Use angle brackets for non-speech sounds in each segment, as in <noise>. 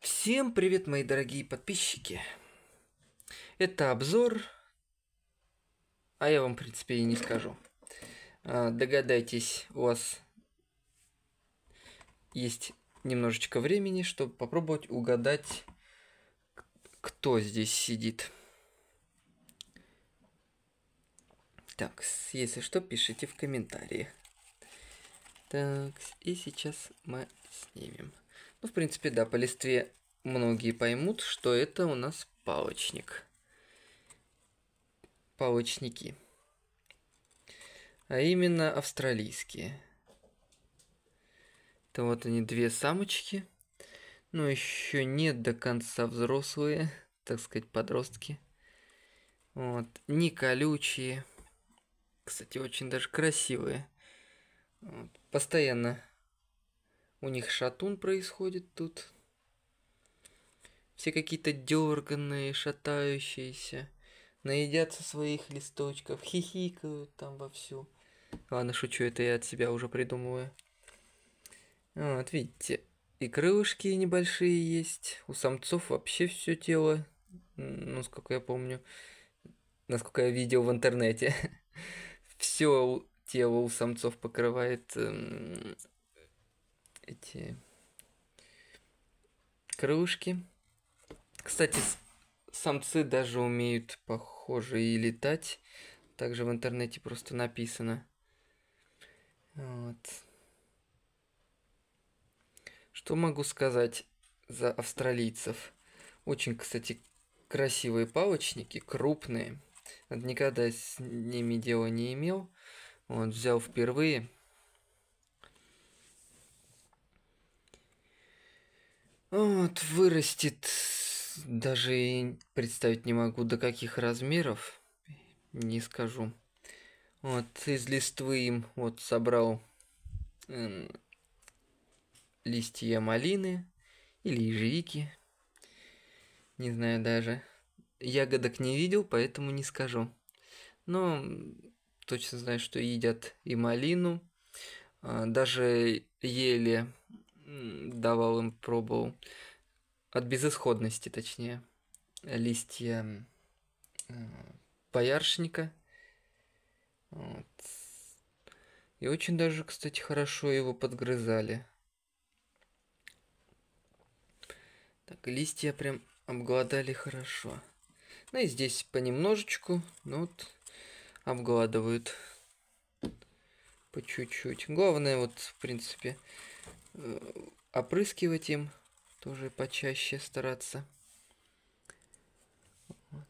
Всем привет, мои дорогие подписчики. Это обзор, а я вам, в принципе, и не скажу. А, догадайтесь, у вас есть немножечко времени, чтобы попробовать угадать, кто здесь сидит. Так, если что, пишите в комментариях. Так, и сейчас мы снимем. Ну, в принципе, да, по листве многие поймут, что это у нас палочник. Палочники. А именно австралийские. Это вот они две самочки. Но еще нет до конца взрослые, так сказать, подростки. Вот, не колючие. Кстати, очень даже красивые. Вот. Постоянно у них шатун происходит тут. Все какие-то дерганные, шатающиеся. Наедятся своих листочков, хихикают там вовсю. Ладно, шучу, это я от себя уже придумываю. Вот, видите, и крылышки небольшие есть. У самцов вообще все тело, ну, сколько я помню, насколько я видел в интернете, <laughs> все тело у самцов покрывает эти крылышки. Кстати, самцы даже умеют, похоже, и летать. Также в интернете просто написано. Вот. Что могу сказать за австралийцев? Очень, кстати, красивые палочники, крупные. Никогда с ними дела не имел. Вот, взял впервые. Вот, вырастет, даже и представить не могу, до каких размеров, не скажу. Вот, из листвы им вот собрал эм, листья малины или ежевики, не знаю даже. Ягодок не видел, поэтому не скажу. Но точно знаю, что едят и малину, а, даже ели давал им пробовал. От безысходности, точнее. Листья э, бояршника. Вот. И очень даже, кстати, хорошо его подгрызали. Так, листья прям обгладали хорошо. Ну и здесь понемножечку, ну вот, обгладывают по чуть-чуть. Главное, вот, в принципе, Э, опрыскивать им тоже почаще стараться. Вот.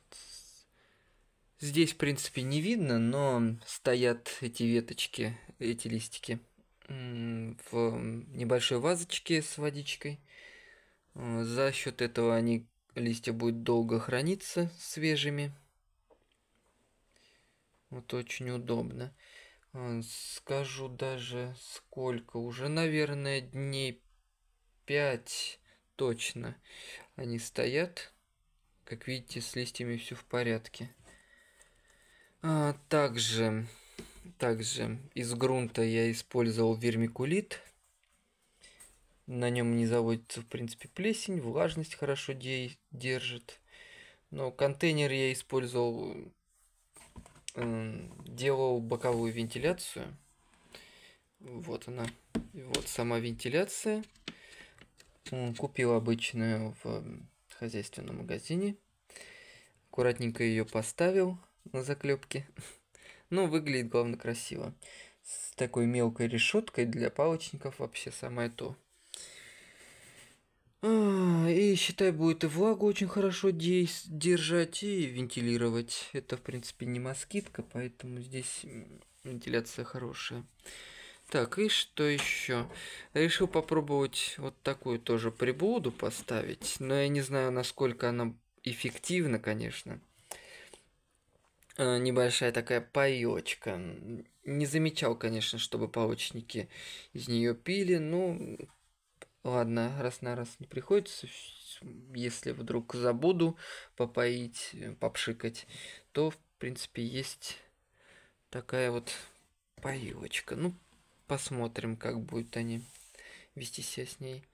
Здесь, в принципе, не видно, но стоят эти веточки, эти листики в небольшой вазочке с водичкой. Э, за счет этого они, листья будут долго храниться свежими. Вот очень удобно. Э, скажу даже сколько, уже, наверное, дней пять точно они стоят. Как видите, с листьями все в порядке. А, также, также из грунта я использовал вермикулит. На нем не заводится, в принципе, плесень, влажность хорошо де держит. Но контейнер я использовал делал боковую вентиляцию. Вот она. вот сама вентиляция. Купил обычную в хозяйственном магазине. Аккуратненько ее поставил на заклепке. <laughs> ну выглядит, главное, красиво. С такой мелкой решеткой для палочников вообще самое то и, считай, будет и влагу очень хорошо держать и вентилировать. Это, в принципе, не москитка, поэтому здесь вентиляция хорошая. Так, и что еще? Решил попробовать вот такую тоже прибуду поставить, но я не знаю, насколько она эффективна, конечно. Э, небольшая такая паёчка. Не замечал, конечно, чтобы паучники из нее пили, но ну, Ладно, раз на раз не приходится, если вдруг забуду попоить, э, попшикать, то, в принципе, есть такая вот поилочка. Ну, посмотрим, как будут они вести себя с ней.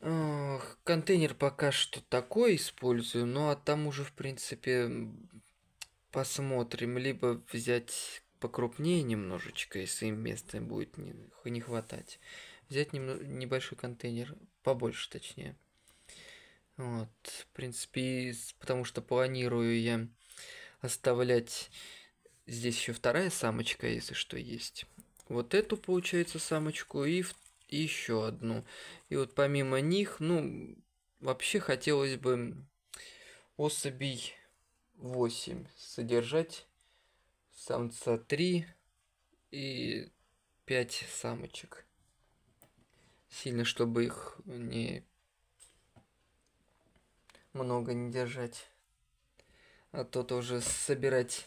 Ох, контейнер пока что такой использую, ну а там уже, в принципе, посмотрим. Либо взять покрупнее немножечко, если им места будет не, не хватать взять небольшой контейнер, побольше точнее. Вот, в принципе, потому что планирую я оставлять здесь еще вторая самочка, если что есть. Вот эту, получается, самочку и, в... и еще одну. И вот помимо них, ну, вообще хотелось бы особей 8 содержать, самца 3 и 5 самочек сильно, чтобы их не много не держать. А то тоже собирать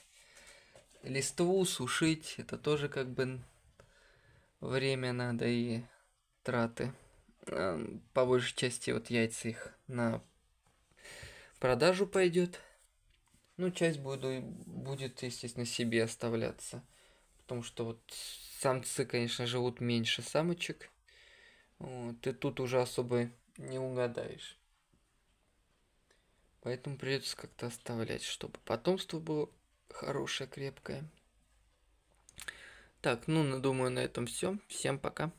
листву, сушить, это тоже как бы время надо и траты. А, по большей части вот яйца их на продажу пойдет. Ну, часть буду, будет, естественно, себе оставляться. Потому что вот самцы, конечно, живут меньше самочек – ты тут уже особо не угадаешь. Поэтому придется как-то оставлять, чтобы потомство было хорошее, крепкое. Так, ну, думаю, на этом все. Всем пока.